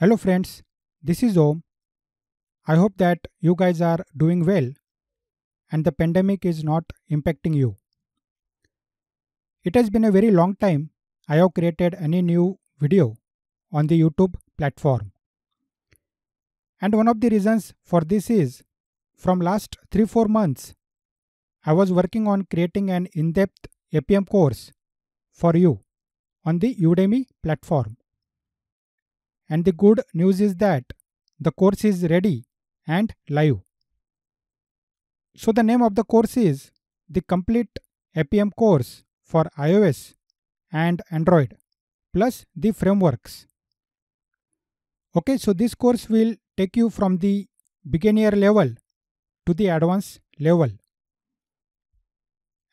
Hello friends, this is Om. I hope that you guys are doing well and the pandemic is not impacting you. It has been a very long time I have created any new video on the YouTube platform. And one of the reasons for this is from last 3 4 months I was working on creating an in-depth APM course for you on the Udemy platform. And the good news is that the course is ready and live. So the name of the course is the complete APM course for iOS and Android plus the frameworks. Okay, so this course will take you from the beginner level to the advanced level.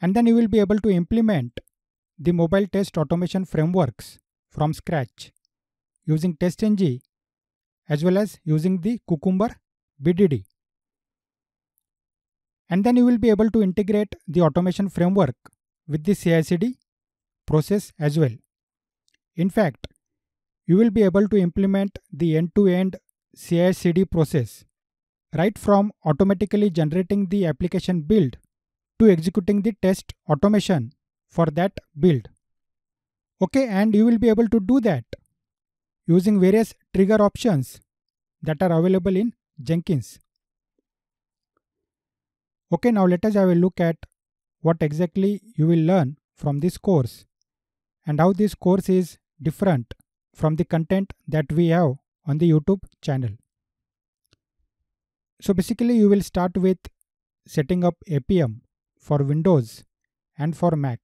And then you will be able to implement the mobile test automation frameworks from scratch using TestNG as well as using the Cucumber BDD. And then you will be able to integrate the automation framework with the CI/CD process as well. In fact, you will be able to implement the end-to-end CI/CD process right from automatically generating the application build to executing the test automation for that build. Okay, and you will be able to do that using various trigger options that are available in Jenkins. Okay, now let us have a look at what exactly you will learn from this course and how this course is different from the content that we have on the YouTube channel. So basically you will start with setting up APM for Windows and for Mac.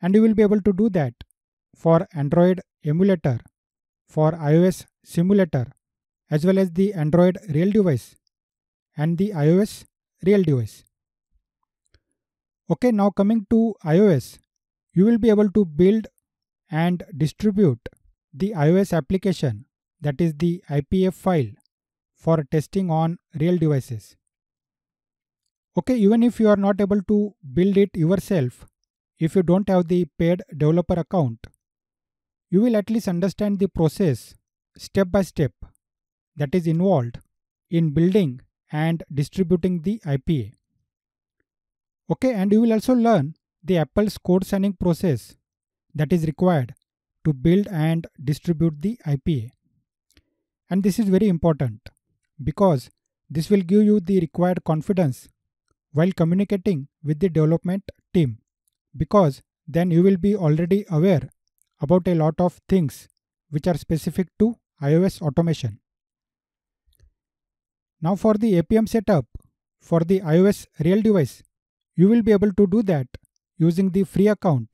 And you will be able to do that for Android emulator for iOS simulator as well as the Android real device and the iOS real device. Okay, now coming to iOS, you will be able to build and distribute the iOS application that is the IPF file for testing on real devices. Okay, even if you are not able to build it yourself, if you don't have the paid developer account, you will at least understand the process step by step that is involved in building and distributing the IPA. Okay, and you will also learn the Apple's code signing process that is required to build and distribute the IPA. And this is very important because this will give you the required confidence while communicating with the development team because then you will be already aware about a lot of things which are specific to iOS automation. Now for the APM setup for the iOS real device, you will be able to do that using the free account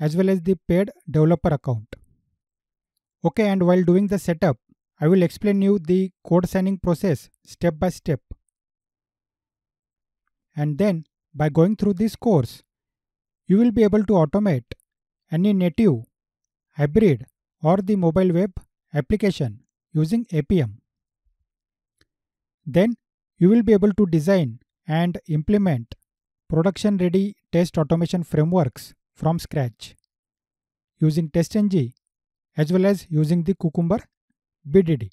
as well as the paid developer account. Okay, and while doing the setup, I will explain you the code signing process step by step. And then by going through this course, you will be able to automate any native hybrid or the mobile web application using APM. Then you will be able to design and implement production ready test automation frameworks from scratch using TestNG as well as using the Cucumber BDD.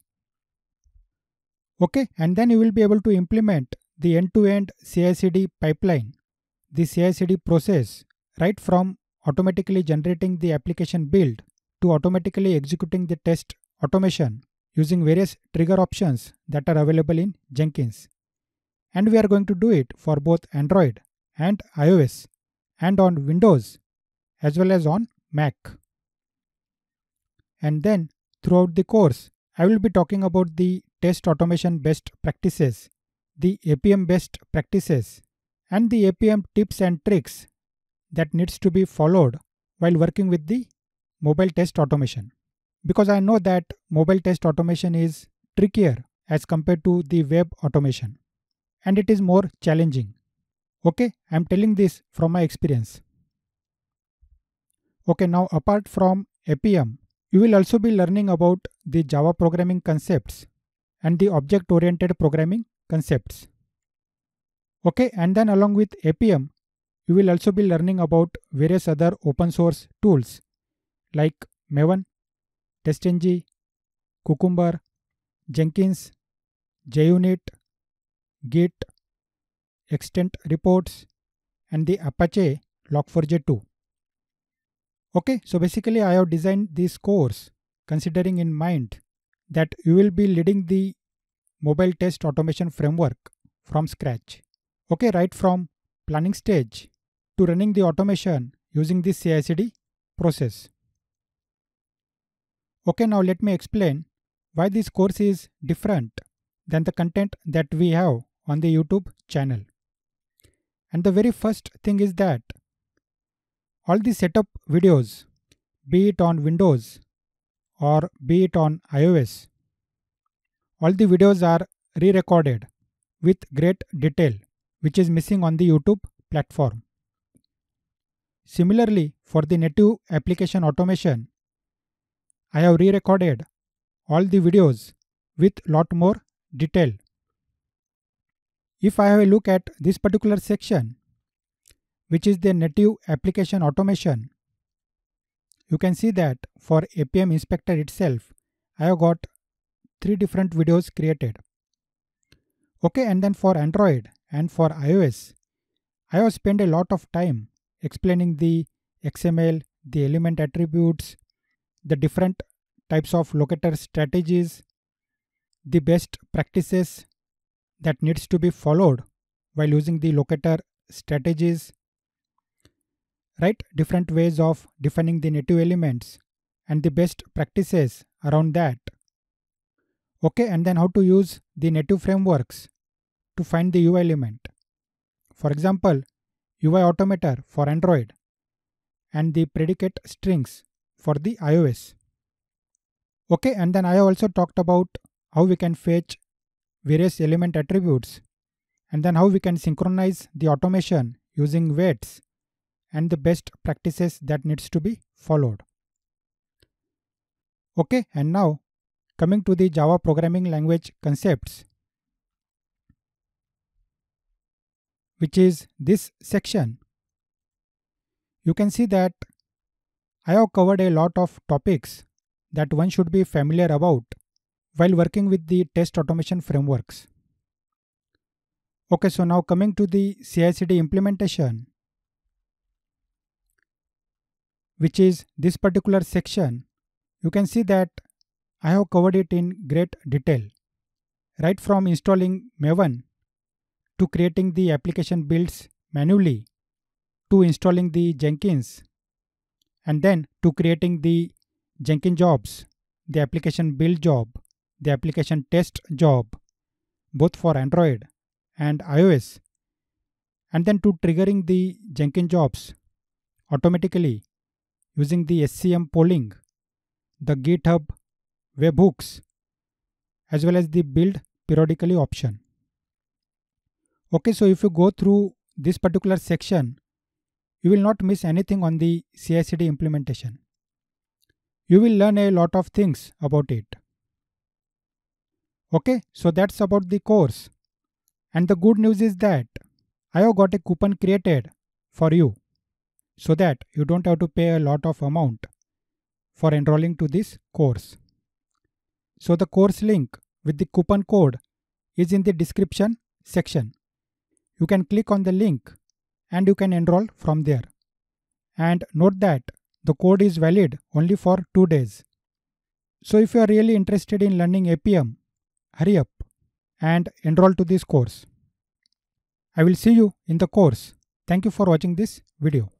Okay, and then you will be able to implement the end to end CI CD pipeline, the CI CD process right from automatically generating the application build to automatically executing the test automation using various trigger options that are available in Jenkins. And we are going to do it for both Android and iOS and on Windows as well as on Mac. And then throughout the course, I will be talking about the test automation best practices, the APM best practices, and the APM tips and tricks that needs to be followed while working with the mobile test automation because I know that mobile test automation is trickier as compared to the web automation and it is more challenging. Okay, I'm telling this from my experience. Okay, now apart from APM, you will also be learning about the Java programming concepts and the object oriented programming concepts. Okay, and then along with APM, you will also be learning about various other open source tools like Maven, TestNG, Cucumber, Jenkins, JUnit, Git, Extent Reports, and the Apache Log4j2. Okay, so basically I have designed this course considering in mind that you will be leading the mobile test automation framework from scratch. Okay, right from planning stage to running the automation using the CI/CD process. Okay, now let me explain why this course is different than the content that we have on the YouTube channel. And the very first thing is that all the setup videos, be it on Windows or be it on iOS, all the videos are re recorded with great detail, which is missing on the YouTube platform. Similarly, for the native application automation, I have re-recorded all the videos with lot more detail. If I have a look at this particular section, which is the native application automation, you can see that for APM inspector itself, I have got three different videos created. Okay, and then for Android and for iOS, I have spent a lot of time explaining the XML, the element attributes, the different types of locator strategies, the best practices that needs to be followed while using the locator strategies, right? Different ways of defining the native elements and the best practices around that. Okay, and then how to use the native frameworks to find the UI element. For example, UI automator for Android and the predicate strings for the iOS. Okay, and then I also talked about how we can fetch various element attributes and then how we can synchronize the automation using weights and the best practices that needs to be followed. Okay, and now coming to the Java programming language concepts, which is this section. You can see that I have covered a lot of topics that one should be familiar about while working with the test automation frameworks. Okay, so now coming to the CI/CD implementation, which is this particular section, you can see that I have covered it in great detail, right from installing Maven to creating the application builds manually to installing the Jenkins and then to creating the Jenkins jobs, the application build job, the application test job, both for Android and iOS, and then to triggering the Jenkins jobs automatically using the SCM polling, the GitHub webhooks, as well as the build periodically option. Okay, so if you go through this particular section, you will not miss anything on the CICD implementation. You will learn a lot of things about it. Okay, so that's about the course. And the good news is that I have got a coupon created for you so that you don't have to pay a lot of amount for enrolling to this course. So the course link with the coupon code is in the description section. You can click on the link and you can enroll from there. And note that the code is valid only for 2 days. So if you are really interested in learning APM, hurry up and enroll to this course. I will see you in the course. Thank you for watching this video.